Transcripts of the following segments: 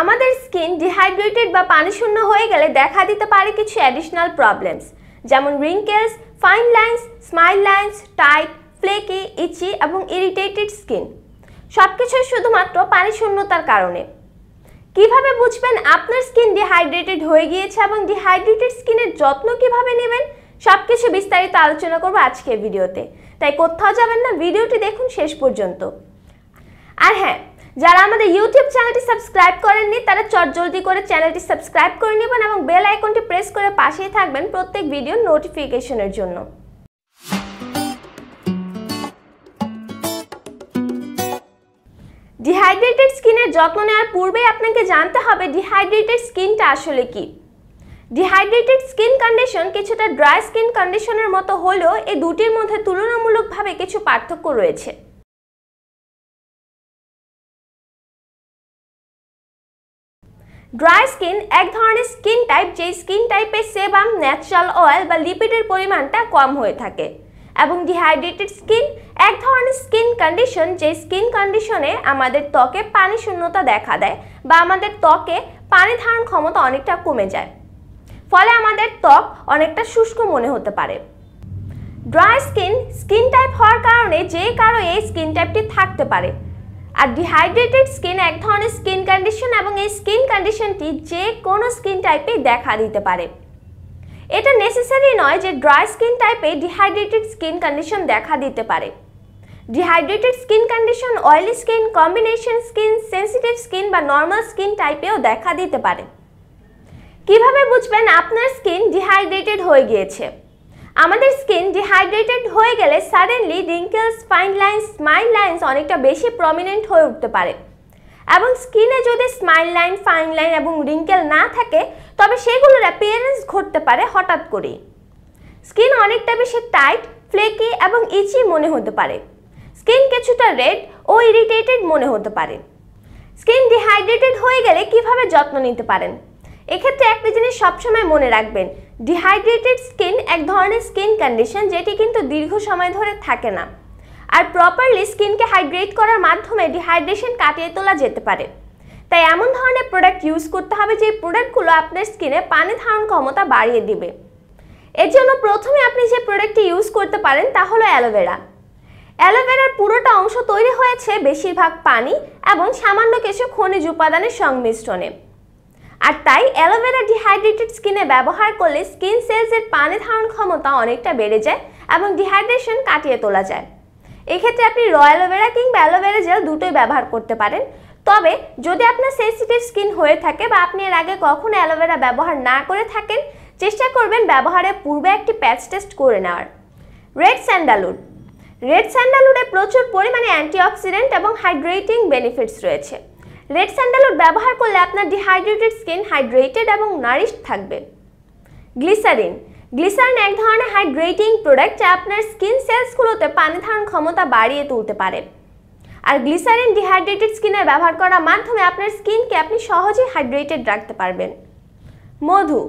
আমাদের skin dehydrated বা পানিশূন্য হয়ে গেলে দেখা দিতে পারে কিছু অ্যাডিশনাল প্রবলেমস যেমন wrinkles fine lines smile lines tight flaky itchy এবং ইরিটেটেড স্কিন সব কিছুই শুধুমাত্র পানিশূন্যতার কারণে কিভাবে বুঝবেন আপনার স্কিন ডিহাইড্রেটেড হয়ে গিয়েছে এবং ডিহাইড্রেটেড স্কিনের যত্ন কিভাবে নেবেন সব কিছু বিস্তারিত আলোচনা করব আজকের ভিডিওতে তাই কোথাও যাবেন না ভিডিওটি দেখুন শেষ পর্যন্ত আর হ্যাঁ যারা আমাদের ইউটিউব চ্যানেলটি সাবস্ক্রাইব করেননি তারা চটজলদি করে চ্যানেলটি সাবস্ক্রাইব করে নেবেন এবং বেল আইকনটি প্রেস করে পাশেই থাকবেন প্রত্যেক ভিডিও নোটিফিকেশনের জন্য ডিহাইড্রেটেড স্কিনের যত্ন নেওয়ার পূর্বে আপনাকে জানতে হবে ডিহাইড্রেটেড স্কিনটা আসলে কি ডিহাইড্রেটেড স্কিন কন্ডিশন কিছুটা ড্রাই স্কিন কন্ডিশনের মতো হলেও এই দুটির মধ্যে তুলনামূলকভাবে কিছু পার্থক্য রয়েছে ড্রাই স্কিন এক ধরনের স্কিন টাইপ যেই স্কিন টাইপের সেবাম ন্যাচারাল অয়েল বা লিপিডের পরিমাণটা কম হয়ে থাকে এবং ডিহাইড্রেটেড স্কিন এক ধরনের স্কিন কন্ডিশন যে স্কিন কন্ডিশনে আমাদের ত্বকে পানি শূন্যতা দেখা দেয় বা আমাদের ত্বকে পানি ধারণ ক্ষমতা অনেকটা কমে যায় ফলে আমাদের ত্বক অনেকটা শুষ্ক মনে হতে পারে ড্রাই স্কিন স্কিন টাইপ হওয়ার কারণে যে কারো এই স্কিন টাইপটি থাকতে পারে আর ডিহাইড্রেটেড স্কিন এক ধরনের স্কিন কন্ডিশন এবং এই স্কিন কন্ডিশনটি যে কোনো স্কিন টাইপে দেখা দিতে পারে এটা নেসেসারি নয় যে ড্রাই স্কিন টাইপে ডিহাইড্রেটেড স্কিন কন্ডিশন দেখা দিতে পারে dehydrated skin condition oily skin combination skin sensitive skin বা নর্মাল স্কিন টাইপেও দেখা দিতে পারে কিভাবে বুঝবেন আপনার স্কিন ডিহাইড্রেটেড হয়ে গিয়েছে আমাদের স্কিন ডিহাইড্রেটেড হয়ে গেলে suddenly wrinkles fine lines smile lines অনেকটা বেশি প্রমিনেন্ট হয়ে উঠতে পারে এবং স্কিনে যদি স্মাইল লাইন ফাইন লাইন এবং রিঙ্কেল না থাকে তবে সেগুলোর অ্যাপিয়ারেন্স ঘটতে পারে হঠাৎ করেই স্কিন অনেকটা বেশি টাইট ফ্লেকি এবং ইচি মনে হতে পারে স্কিন কিছুটা রেড ও ইরিটেটেড মনে হতে পারে স্কিন ডিহাইড্রেটেড হয়ে গেলে কিভাবে যত্ন নিতে পারেন এক্ষেত্রে একটা জিনিস সবসময় মনে রাখবেন ডিহাইড্রেটেড স্কিন এক ধরনের স্কিন কন্ডিশন যেটি কিন্তু দীর্ঘ সময় ধরে থাকে না আর প্রপারলি স্কিনকে হাইড্রেট করার মাধ্যমে ডিহাইড্রেশন কাটিয়ে তোলা যেতে পারে তাই এমন ধরনের প্রোডাক্ট ইউজ করতে হবে যে প্রোডাক্টগুলো আপনার স্কিনে পানি ধারণ ক্ষমতা বাড়িয়ে দিবে এর জন্য প্রথমে আপনি যে প্রোডাক্টটি ইউজ করতে পারেন তা হলো অ্যালোভেরা অ্যালোভেরার পুরোটা অংশ তৈরি হয়েছে বেশিরভাগ পানি এবং সামান্য কিছু খনিজ উপাদানের সংমিশ্রণে আর তাই অ্যালোভেরা ডিহাইড্রেটেড স্কিনে ব্যবহার করলে স্কিন সেলসের পানি ধারণ ক্ষমতা অনেকটা বেড়ে যায় এবং ডিহাইড্রেশন কাটিয়ে তোলা যায় এক্ষেত্রে আপনি রয় অ্যালোভেরা কিংবা অ্যালোভেরা জেল দুটোই ব্যবহার করতে পারেন তবে যদি আপনার সেন্সিটিভ স্কিন হয়ে থাকে বা আপনি এর আগে কখনো অ্যালোভেরা ব্যবহার না করে থাকেন চেষ্টা করবেন ব্যবহারের পূর্বে একটি প্যাচ টেস্ট করে নেওয়ার রেড স্যান্ডালুড রেড স্যান্ডালুডে প্রচুর পরিমাণে অ্যান্টিঅক্সিডেন্ট এবং হাইড্রেটিং বেনিফিটস রয়েছে রেড স্যান্ডালউড ব্যবহার করলে আপনার ডিহাইড্রেটেড স্কিন হাইড্রেটেড এবং নারিশ থাকবে গ্লিসারিন গ্লিসারিন এক ধরনের হাইড্রেটিং প্রোডাক্ট যা আপনার স্কিন সেলসগুলোতে পানি ধারণ ক্ষমতা বাড়িয়ে তুলতে পারে আর গ্লিসারিন ডিহাইড্রেটেড স্কিনে ব্যবহার করার মাধ্যমে আপনার স্কিনকে আপনি সহজেই হাইড্রেটেড রাখতে পারবেন মধু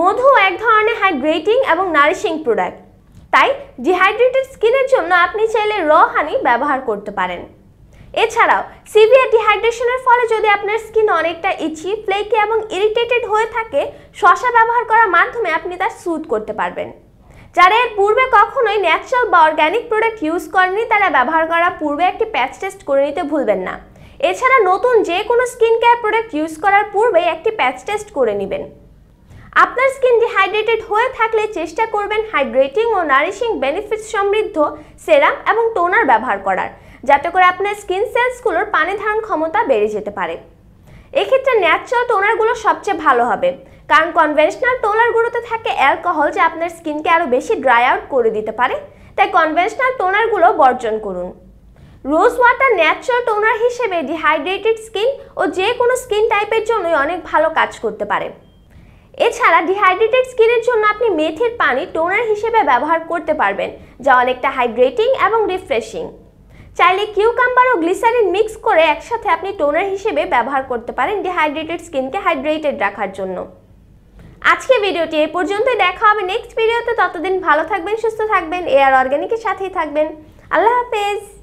মধু এক ধরনের হাইড্রেটিং এবং নারিশিং প্রোডাক্ট তাই ডিহাইড্রেটেড স্কিনের জন্য আপনি চাইলে র হানি ব্যবহার করতে পারেন এছাড়াও সিভিয়ার ডিহাইড্রেশনের ফলে যদি আপনার স্কিন অনেকটা ইচি ফ্লেকি এবং ইরিটেটেড হয়ে থাকে শশা ব্যবহার করার মাধ্যমে আপনি তার সুদ করতে পারবেন যারা এর পূর্বে কখনোই ন্যাচারাল বা অর্গ্যানিক প্রোডাক্ট ইউজ করেনি তারা ব্যবহার করার পূর্বে একটি প্যাচ টেস্ট করে নিতে ভুলবেন না এছাড়া নতুন যে কোনো স্কিন কেয়ার প্রোডাক্ট ইউজ করার পূর্বে একটি প্যাচ টেস্ট করে নেবেন আপনার স্কিন ডিহাইড্রেটেড হয়ে থাকলে চেষ্টা করবেন হাইড্রেটিং ও নারিশিং বেনিফিট সমৃদ্ধ সেরাম এবং টোনার ব্যবহার করার যাতে করে আপনার স্কিন সেলসগুলোর পানি ধারণ ক্ষমতা বেড়ে যেতে পারে এক্ষেত্রে ন্যাচারাল টোনারগুলো সবচেয়ে ভালো হবে কারণ কনভেনশনাল টোনারগুলোতে থাকে অ্যালকোহল যা আপনার স্কিনকে আরও বেশি ড্রাই আউট করে দিতে পারে তাই কনভেনশনাল টোনারগুলো বর্জন করুন রোজ ওয়াটার ন্যাচারাল টোনার হিসেবে ডিহাইড্রেটেড স্কিন ও যে কোনো স্কিন টাইপের জন্যই অনেক ভালো কাজ করতে পারে এছাড়া ডিহাইড্রেটেড স্কিনের জন্য আপনি মেথির পানি টোনার হিসেবে ব্যবহার করতে পারবেন যা অনেকটা হাইড্রেটিং এবং রিফ্রেশিং চাইলে কিউকাম্বার ও গ্লিসারিন মিক্স করে একসাথে আপনি টোনার হিসেবে ব্যবহার করতে পারেন ডিহাইড্রেটেড স্কিনকে হাইড্রেটেড রাখার জন্য আজকে ভিডিওটি এই পর্যন্তই দেখা হবে নেক্সট ভিডিওতে ততদিন ভালো থাকবেন সুস্থ থাকবেন এয়ার অর্গ্যানিকের সাথেই থাকবেন আল্লাহ হাফেজ